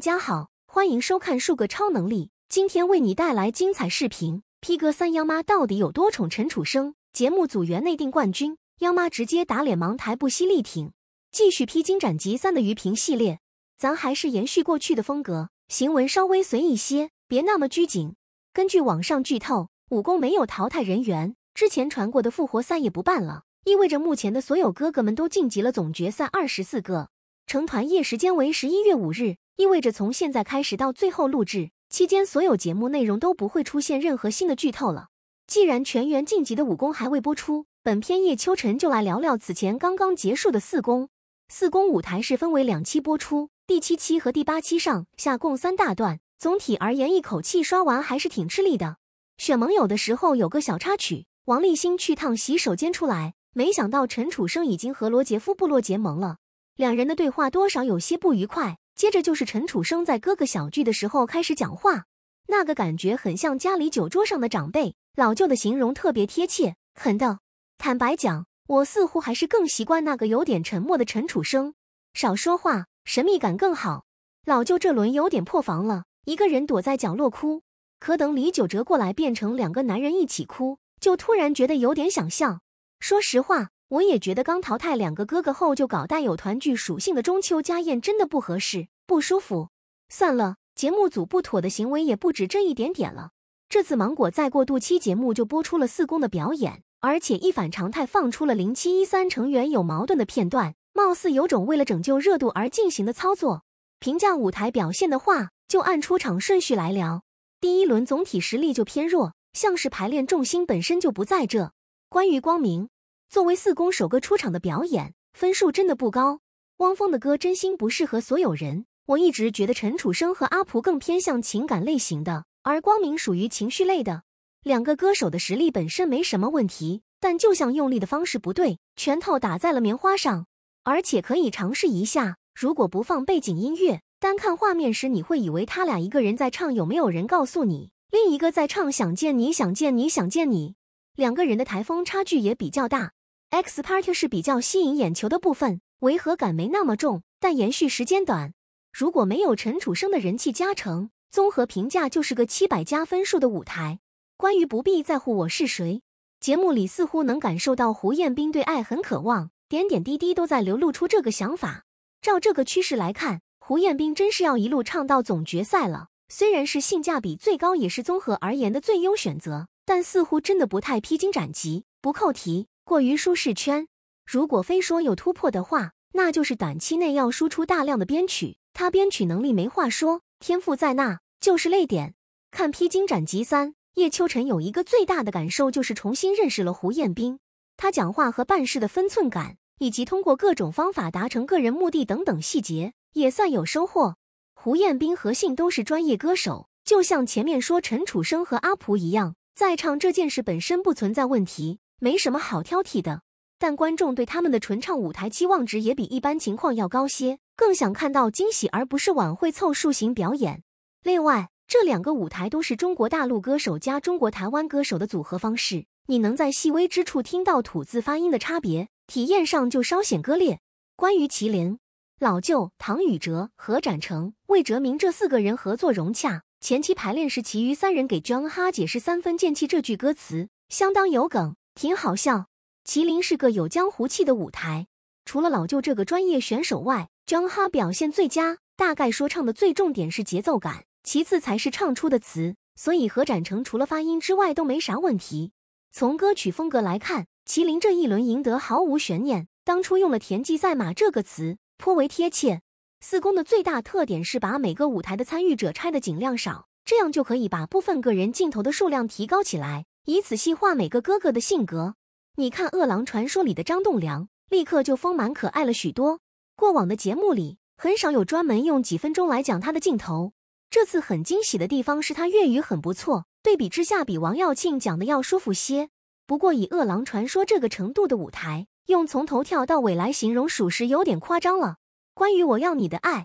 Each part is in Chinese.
大家好，欢迎收看《数个超能力》，今天为你带来精彩视频。P 哥三央妈到底有多宠陈楚生？节目组员内定冠军，央妈直接打脸，盲台不惜力挺，继续披荆斩棘三的余平系列。咱还是延续过去的风格，行文稍微随意些，别那么拘谨。根据网上剧透，武功没有淘汰人员，之前传过的复活赛也不办了，意味着目前的所有哥哥们都晋级了总决赛。二十四个成团夜时间为十一月五日。意味着从现在开始到最后录制期间，所有节目内容都不会出现任何新的剧透了。既然全员晋级的武功还未播出，本片叶秋晨就来聊聊此前刚刚结束的四宫。四宫舞台是分为两期播出，第七期和第八期上下共三大段。总体而言，一口气刷完还是挺吃力的。选盟友的时候有个小插曲，王立新去趟洗手间出来，没想到陈楚生已经和罗杰夫部落结盟了，两人的对话多少有些不愉快。接着就是陈楚生在哥哥小聚的时候开始讲话，那个感觉很像家里酒桌上的长辈。老舅的形容特别贴切，很逗。坦白讲，我似乎还是更习惯那个有点沉默的陈楚生，少说话，神秘感更好。老舅这轮有点破防了，一个人躲在角落哭，可等李九哲过来变成两个男人一起哭，就突然觉得有点想笑。说实话。我也觉得刚淘汰两个哥哥后就搞带有团聚属性的中秋家宴真的不合适，不舒服。算了，节目组不妥的行为也不止这一点点了。这次芒果再过渡期节目就播出了四公的表演，而且一反常态放出了零七一三成员有矛盾的片段，貌似有种为了拯救热度而进行的操作。评价舞台表现的话，就按出场顺序来聊。第一轮总体实力就偏弱，像是排练重心本身就不在这。关于光明。作为四公首歌出场的表演分数真的不高。汪峰的歌真心不适合所有人。我一直觉得陈楚生和阿蒲更偏向情感类型的，而光明属于情绪类的。两个歌手的实力本身没什么问题，但就像用力的方式不对，拳头打在了棉花上。而且可以尝试一下，如果不放背景音乐，单看画面时，你会以为他俩一个人在唱，有没有人告诉你另一个在唱？想见你想见你想见你。两个人的台风差距也比较大。X Part 是比较吸引眼球的部分，违和感没那么重，但延续时间短。如果没有陈楚生的人气加成，综合评价就是个七百加分数的舞台。关于不必在乎我是谁，节目里似乎能感受到胡彦斌对爱很渴望，点点滴滴都在流露出这个想法。照这个趋势来看，胡彦斌真是要一路唱到总决赛了。虽然是性价比最高，也是综合而言的最优选择，但似乎真的不太披荆斩棘，不扣题。过于舒适圈，如果非说有突破的话，那就是短期内要输出大量的编曲。他编曲能力没话说，天赋在那，就是泪点。看《披荆斩棘三》，叶秋辰有一个最大的感受，就是重新认识了胡彦斌。他讲话和办事的分寸感，以及通过各种方法达成个人目的等等细节，也算有收获。胡彦斌和信都是专业歌手，就像前面说陈楚生和阿蒲一样，在唱这件事本身不存在问题。没什么好挑剔的，但观众对他们的纯唱舞台期望值也比一般情况要高些，更想看到惊喜，而不是晚会凑数型表演。另外，这两个舞台都是中国大陆歌手加中国台湾歌手的组合方式，你能在细微之处听到吐字发音的差别，体验上就稍显割裂。关于麒麟、老舅、唐禹哲何展成、魏哲鸣这四个人合作融洽，前期排练时，其余三人给姜哈解释“三分剑气”这句歌词，相当有梗。挺好笑，麒麟是个有江湖气的舞台。除了老舅这个专业选手外，张哈表现最佳。大概说唱的最重点是节奏感，其次才是唱出的词。所以何展成除了发音之外都没啥问题。从歌曲风格来看，麒麟这一轮赢得毫无悬念。当初用了“田忌赛马”这个词，颇为贴切。四宫的最大特点是把每个舞台的参与者拆的尽量少，这样就可以把部分个人镜头的数量提高起来。以此细化每个哥哥的性格。你看《饿狼传说》里的张栋梁，立刻就丰满可爱了许多。过往的节目里很少有专门用几分钟来讲他的镜头。这次很惊喜的地方是他粤语很不错，对比之下比王耀庆讲的要舒服些。不过以《饿狼传说》这个程度的舞台，用从头跳到尾来形容，属实有点夸张了。关于《我要你的爱》，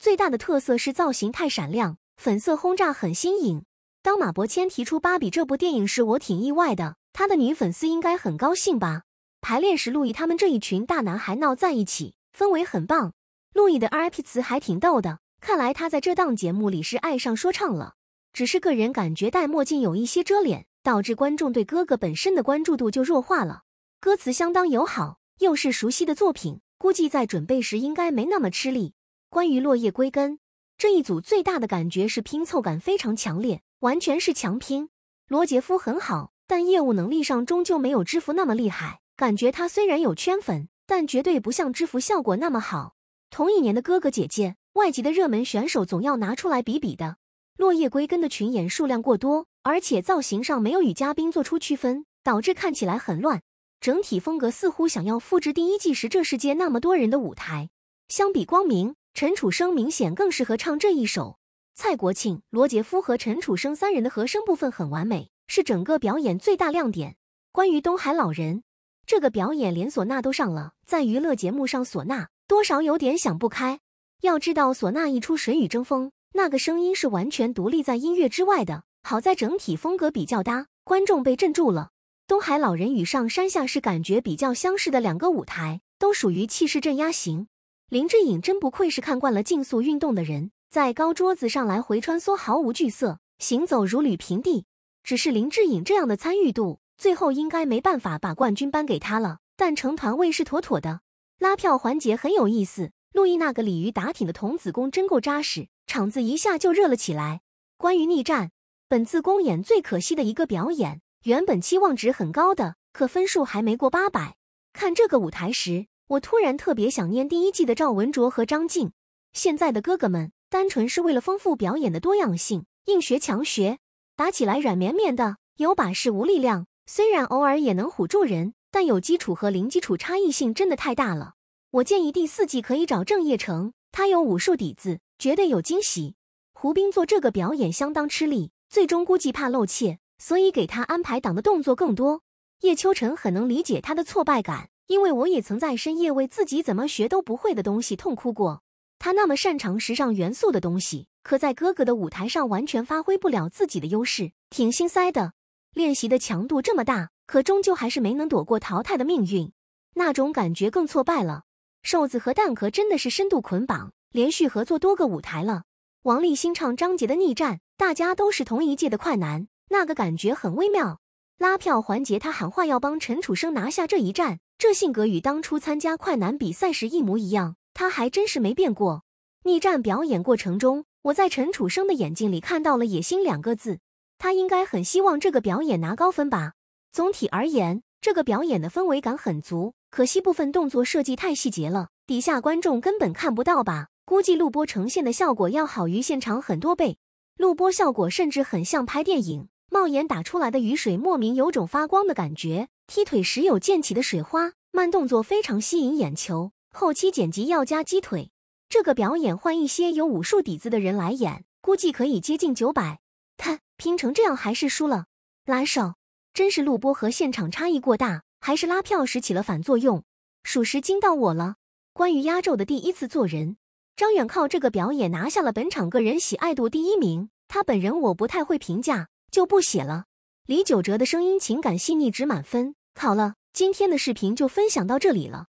最大的特色是造型太闪亮，粉色轰炸很新颖。当马伯骞提出《芭比》这部电影时，我挺意外的。他的女粉丝应该很高兴吧？排练时，路易他们这一群大男孩闹在一起，氛围很棒。路易的 RIP 词还挺逗的，看来他在这档节目里是爱上说唱了。只是个人感觉戴墨镜有一些遮脸，导致观众对哥哥本身的关注度就弱化了。歌词相当友好，又是熟悉的作品，估计在准备时应该没那么吃力。关于落叶归根，这一组最大的感觉是拼凑感非常强烈。完全是强拼，罗杰夫很好，但业务能力上终究没有知府那么厉害。感觉他虽然有圈粉，但绝对不像知府效果那么好。同一年的哥哥姐姐，外籍的热门选手总要拿出来比比的。落叶归根的群演数量过多，而且造型上没有与嘉宾做出区分，导致看起来很乱。整体风格似乎想要复制第一季时这世界那么多人的舞台。相比光明，陈楚生明显更适合唱这一首。蔡国庆、罗杰夫和陈楚生三人的和声部分很完美，是整个表演最大亮点。关于东海老人这个表演，连唢呐都上了，在娱乐节目上唢呐多少有点想不开。要知道，唢呐一出，谁与争锋？那个声音是完全独立在音乐之外的。好在整体风格比较搭，观众被镇住了。东海老人与上山下是感觉比较相似的两个舞台，都属于气势镇压型。林志颖真不愧是看惯了竞速运动的人。在高桌子上来回穿梭，毫无惧色，行走如履平地。只是林志颖这样的参与度，最后应该没办法把冠军颁给他了。但成团位是妥妥的。拉票环节很有意思，陆毅那个鲤鱼打挺的童子功真够扎实，场子一下就热了起来。关于逆战，本次公演最可惜的一个表演，原本期望值很高的，可分数还没过八百。看这个舞台时，我突然特别想念第一季的赵文卓和张晋，现在的哥哥们。单纯是为了丰富表演的多样性，硬学强学，打起来软绵绵的，有把势无力量。虽然偶尔也能唬住人，但有基础和零基础差异性真的太大了。我建议第四季可以找郑业成，他有武术底子，绝对有惊喜。胡兵做这个表演相当吃力，最终估计怕露怯，所以给他安排挡的动作更多。叶秋辰很能理解他的挫败感，因为我也曾在深夜为自己怎么学都不会的东西痛哭过。他那么擅长时尚元素的东西，可在哥哥的舞台上完全发挥不了自己的优势，挺心塞的。练习的强度这么大，可终究还是没能躲过淘汰的命运，那种感觉更挫败了。瘦子和蛋壳真的是深度捆绑，连续合作多个舞台了。王立新唱张杰的《逆战》，大家都是同一届的快男，那个感觉很微妙。拉票环节，他喊话要帮陈楚生拿下这一战，这性格与当初参加快男比赛时一模一样。他还真是没变过。逆战表演过程中，我在陈楚生的眼睛里看到了“野心”两个字。他应该很希望这个表演拿高分吧？总体而言，这个表演的氛围感很足，可惜部分动作设计太细节了，底下观众根本看不到吧？估计录播呈现的效果要好于现场很多倍，录播效果甚至很像拍电影。帽檐打出来的雨水莫名有种发光的感觉，踢腿时有溅起的水花，慢动作非常吸引眼球。后期剪辑要加鸡腿，这个表演换一些有武术底子的人来演，估计可以接近九百。看拼成这样还是输了，拉手！真是录播和现场差异过大，还是拉票时起了反作用，属实惊到我了。关于压轴的第一次做人，张远靠这个表演拿下了本场个人喜爱度第一名。他本人我不太会评价，就不写了。李九哲的声音情感细腻值满分。好了，今天的视频就分享到这里了。